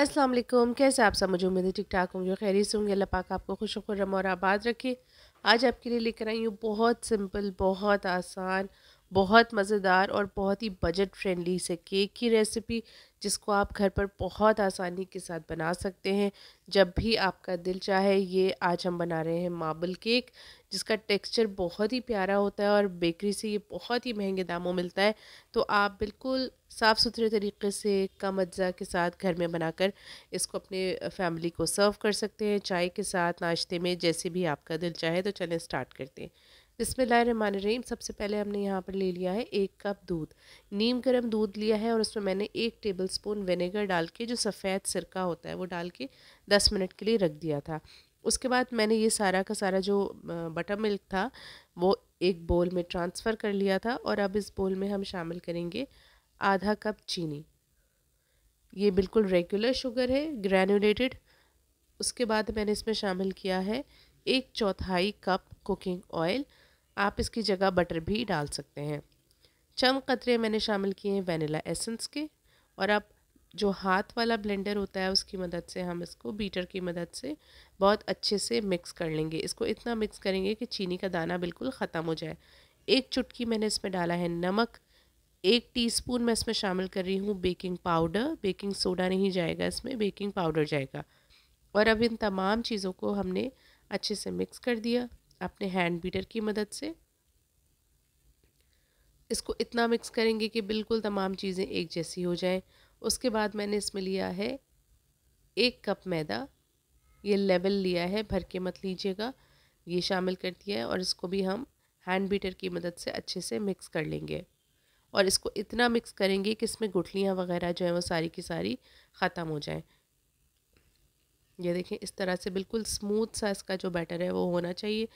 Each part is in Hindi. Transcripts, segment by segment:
अस्सलाम वालेकुम कैसे आप सब मुझे उम्मीद है ठीक ठाक होंगे खैरी से होंगे अल्लाह पाक आपको खुश खुर्रम और आबाद रखे आज आपके लिए लेकर आई हूँ बहुत सिंपल बहुत आसान बहुत मज़ेदार और बहुत ही बजट फ्रेंडली से केक की रेसिपी जिसको आप घर पर बहुत आसानी के साथ बना सकते हैं जब भी आपका दिल चाहे ये आज हम बना रहे हैं मार्बल केक जिसका टेक्सचर बहुत ही प्यारा होता है और बेकरी से ये बहुत ही महंगे दामों मिलता है तो आप बिल्कुल साफ़ सुथरे तरीके से कम अज्जा के साथ घर में बनाकर इसको अपने फैमिली को सर्व कर सकते हैं चाय के साथ नाश्ते में जैसे भी आपका दिल चाहे तो चलें स्टार्ट करते हैं रहीम सबसे पहले हमने यहाँ पर ले लिया है एक कप दूध नीम गर्म दूध लिया है और उसमें मैंने एक टेबल स्पून विनेगर डाल के जो सफ़ेद सिरका होता है वो डाल के दस मिनट के लिए रख दिया था उसके बाद मैंने ये सारा का सारा जो बटर मिल्क था वो एक बोल में ट्रांसफ़र कर लिया था और अब इस बोल में हम शामिल करेंगे आधा कप चीनी ये बिल्कुल रेगुलर शुगर है ग्रैनुलेटेड उसके बाद मैंने इसमें शामिल किया है एक चौथाई कप कुकिंग ऑयल आप इसकी जगह बटर भी डाल सकते हैं चंद कतरे मैंने शामिल किए हैं वेनिला एसेंस के और आप जो हाथ वाला ब्लेंडर होता है उसकी मदद से हम इसको बीटर की मदद से बहुत अच्छे से मिक्स कर लेंगे इसको इतना मिक्स करेंगे कि चीनी का दाना बिल्कुल ख़त्म हो जाए एक चुटकी मैंने इसमें डाला है नमक एक टीस्पून मैं इसमें शामिल कर रही हूँ बेकिंग पाउडर बेकिंग सोडा नहीं जाएगा इसमें बेकिंग पाउडर जाएगा और अब इन तमाम चीज़ों को हमने अच्छे से मिक्स कर दिया अपने हैंड बीटर की मदद से इसको इतना मिक्स करेंगे कि बिल्कुल तमाम चीज़ें एक जैसी हो जाएं उसके बाद मैंने इसमें लिया है एक कप मैदा ये लेवल लिया है भर के मत लीजिएगा ये शामिल कर दिया है और इसको भी हम हैंड बीटर की मदद से अच्छे से मिक्स कर लेंगे और इसको इतना मिक्स करेंगे कि इसमें गुठलियाँ वगैरह जो हैं वो सारी की सारी ख़त्म हो जाएँ ये देखें इस तरह से बिल्कुल स्मूथ सा इसका जो बैटर है वो होना चाहिए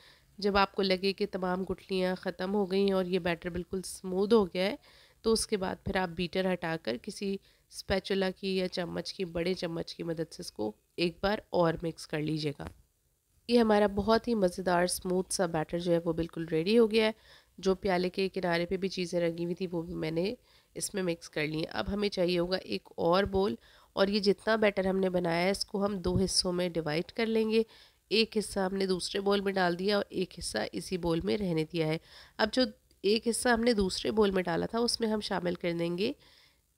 जब आपको लगे कि तमाम गुठलियाँ ख़त्म हो गई हैं और ये बैटर बिल्कुल स्मूद हो गया है तो उसके बाद फिर आप बीटर हटाकर किसी स्पैचुला की या चम्मच की बड़े चम्मच की मदद से इसको एक बार और मिक्स कर लीजिएगा ये हमारा बहुत ही मज़ेदार स्मूथ सा बैटर जो है वो बिल्कुल रेडी हो गया है जो प्याले के किनारे पे भी चीज़ें रंगी हुई थी वो भी मैंने इसमें मिक्स कर ली अब हमें चाहिए होगा एक और बोल और ये जितना बैटर हमने बनाया है इसको हम दो हिस्सों में डिवाइड कर लेंगे एक हिस्सा हमने दूसरे बोल में डाल दिया और एक हिस्सा इसी बोल में रहने दिया है अब जो एक हिस्सा हमने दूसरे बोल में डाला था उसमें हम शामिल कर देंगे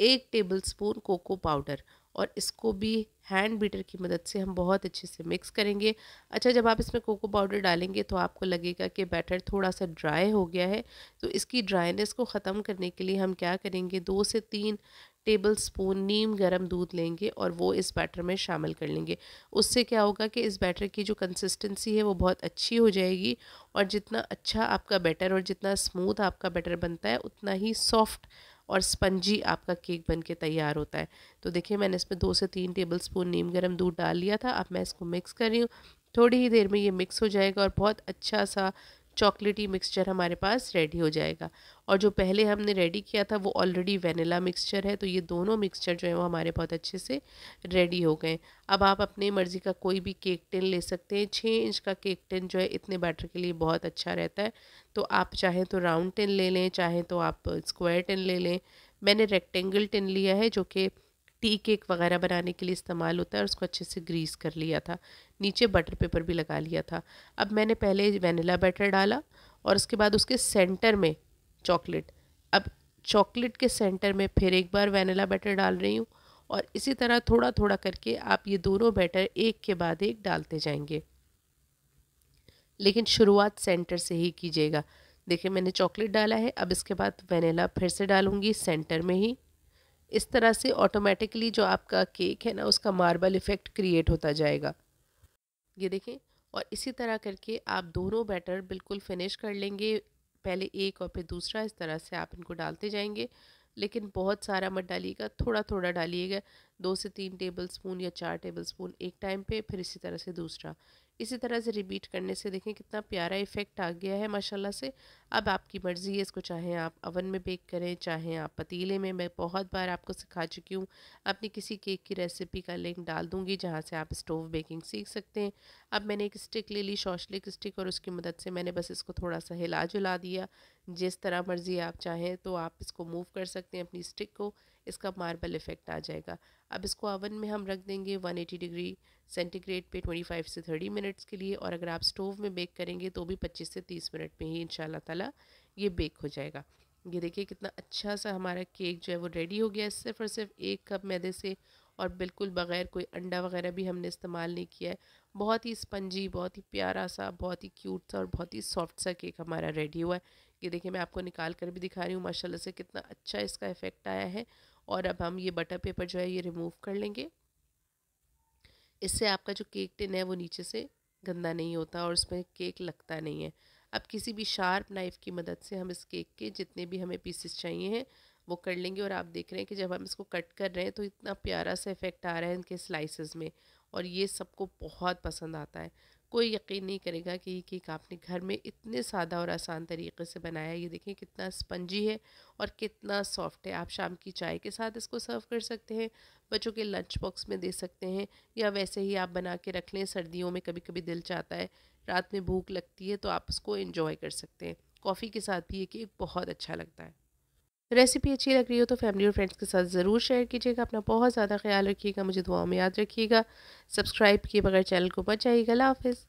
एक टेबल स्पून कोको पाउडर और इसको भी हैंड बीटर की मदद से हम बहुत अच्छे से मिक्स करेंगे अच्छा जब आप इसमें कोको पाउडर डालेंगे तो आपको लगेगा कि बैटर थोड़ा सा ड्राई हो गया है तो इसकी ड्राइनेस को ख़त्म करने के लिए हम क्या करेंगे दो से तीन टेबल स्पून नीम गर्म दूध लेंगे और वो इस बैटर में शामिल कर लेंगे उससे क्या होगा कि इस बैटर की जो कंसिस्टेंसी है वो बहुत अच्छी हो जाएगी और जितना अच्छा आपका बैटर और जितना स्मूथ आपका बैटर बनता है उतना ही सॉफ्ट और स्पंजी आपका केक बन के तैयार होता है तो देखिए मैंने इसमें दो से तीन टेबल स्पून नीम गर्म दूध डाल लिया था अब मैं इसको मिक्स कर रही हूँ थोड़ी ही देर में ये मिक्स हो जाएगा और बहुत अच्छा सा चॉकलेटी मिक्सचर हमारे पास रेडी हो जाएगा और जो पहले हमने रेडी किया था वो ऑलरेडी वेनिला मिक्सचर है तो ये दोनों मिक्सचर जो है वो हमारे बहुत अच्छे से रेडी हो गए अब आप अपने मर्ज़ी का कोई भी केक टिन ले सकते हैं छः इंच का केक टिन जो है इतने बैटर के लिए बहुत अच्छा रहता है तो आप चाहें तो राउंड टिन ले लें चाहें तो आप स्क्वायर टिन ले लें मैंने रेक्टेंगल टिन लिया है जो कि टी केक वगैरह बनाने के लिए इस्तेमाल होता है और उसको अच्छे से ग्रीस कर लिया था नीचे बटर पेपर भी लगा लिया था अब मैंने पहले वेनिला बैटर डाला और उसके बाद उसके सेंटर में चॉकलेट अब चॉकलेट के सेंटर में फिर एक बार वेनिला बैटर डाल रही हूँ और इसी तरह थोड़ा थोड़ा करके आप ये दोनों बैटर एक के बाद एक डालते जाएंगे लेकिन शुरुआत सेंटर से ही कीजिएगा देखिए मैंने चॉकलेट डाला है अब इसके बाद वेनिला फिर से डालूँगी सेंटर में ही इस तरह से ऑटोमेटिकली जो आपका केक है ना उसका मार्बल इफ़ेक्ट क्रिएट होता जाएगा ये देखें और इसी तरह करके आप दोनों बैटर बिल्कुल फिनिश कर लेंगे पहले एक और फिर दूसरा इस तरह से आप इनको डालते जाएंगे लेकिन बहुत सारा मत डालिएगा थोड़ा थोड़ा डालिएगा दो से तीन टेबल स्पून या चार टेबल स्पून एक टाइम पे फिर इसी तरह से दूसरा इसी तरह से रिपीट करने से देखें कितना प्यारा इफ़ेक्ट आ गया है माशाल्लाह से अब आपकी मर्ज़ी है इसको चाहे आप अवन में बेक करें चाहे आप पतीले में मैं बहुत बार आपको सिखा चुकी हूँ अपनी किसी केक की रेसिपी का लिंक डाल दूँगी जहाँ से आप स्टोव बेकिंग सीख सकते हैं अब मैंने एक स्टिक ले ली शॉशलिक स्टिक और उसकी मदद से मैंने बस इसको थोड़ा सा हिला जुला दिया जिस तरह मर्ज़ी आप चाहें तो आप इसको मूव कर सकते हैं अपनी स्टिक को इसका मार्बल इफेक्ट आ जाएगा अब इसको अवन में हम रख देंगे 180 डिग्री सेंटीग्रेड पे 25 से 30 मिनट्स के लिए और अगर आप स्टोव में बेक करेंगे तो भी 25 से 30 मिनट में ही इन ताला ये बेक हो जाएगा ये देखिए कितना अच्छा सा हमारा केक जो है वो रेडी हो गया सिर्फ और सिर्फ एक कप मैदे से और बिल्कुल बग़ैर कोई अंडा वगैरह भी हमने इस्तेमाल नहीं किया है बहुत ही स्पंजी बहुत ही प्यारा सा बहुत ही क्यूट सा और बहुत ही सॉफ्ट सा केक हमारा रेडी हुआ है ये देखिए मैं आपको निकाल कर भी दिखा रही हूँ माशाल्लाह से कितना अच्छा इसका इफ़ेक्ट आया है और अब हम ये बटर पेपर जो है ये रिमूव कर लेंगे इससे आपका जो केक टिन है वो नीचे से गंदा नहीं होता और उसमें केक लगता नहीं है अब किसी भी शार्प नाइफ़ की मदद से हम इस केक के जितने भी हमें पीसेस चाहिए हैं वो कर लेंगे और आप देख रहे हैं कि जब हम इसको कट कर रहे हैं तो इतना प्यारा सा इफ़ेक्ट आ रहा है इनके स्लाइसेस में और ये सबको बहुत पसंद आता है कोई यकीन नहीं करेगा कि ये केक आपने घर में इतने सादा और आसान तरीके से बनाया ये देखें कितना स्पंजी है और कितना सॉफ्ट है आप शाम की चाय के साथ इसको सर्व कर सकते हैं बच्चों के लंच बॉक्स में दे सकते हैं या वैसे ही आप बना के रख लें सर्दियों में कभी कभी दिल चाहता है रात में भूख लगती है तो आप उसको इन्जॉय कर सकते हैं कॉफ़ी के साथ भी ये केक बहुत अच्छा लगता है रेसिपी अच्छी लग रही हो तो फैमिली और फ्रेंड्स के साथ ज़रूर शेयर कीजिएगा अपना बहुत ज़्यादा ख्याल रखिएगा मुझे दुआओं में याद रखिएगा सब्सक्राइब किए बगैर चैनल को बचाइएगा लाफिज़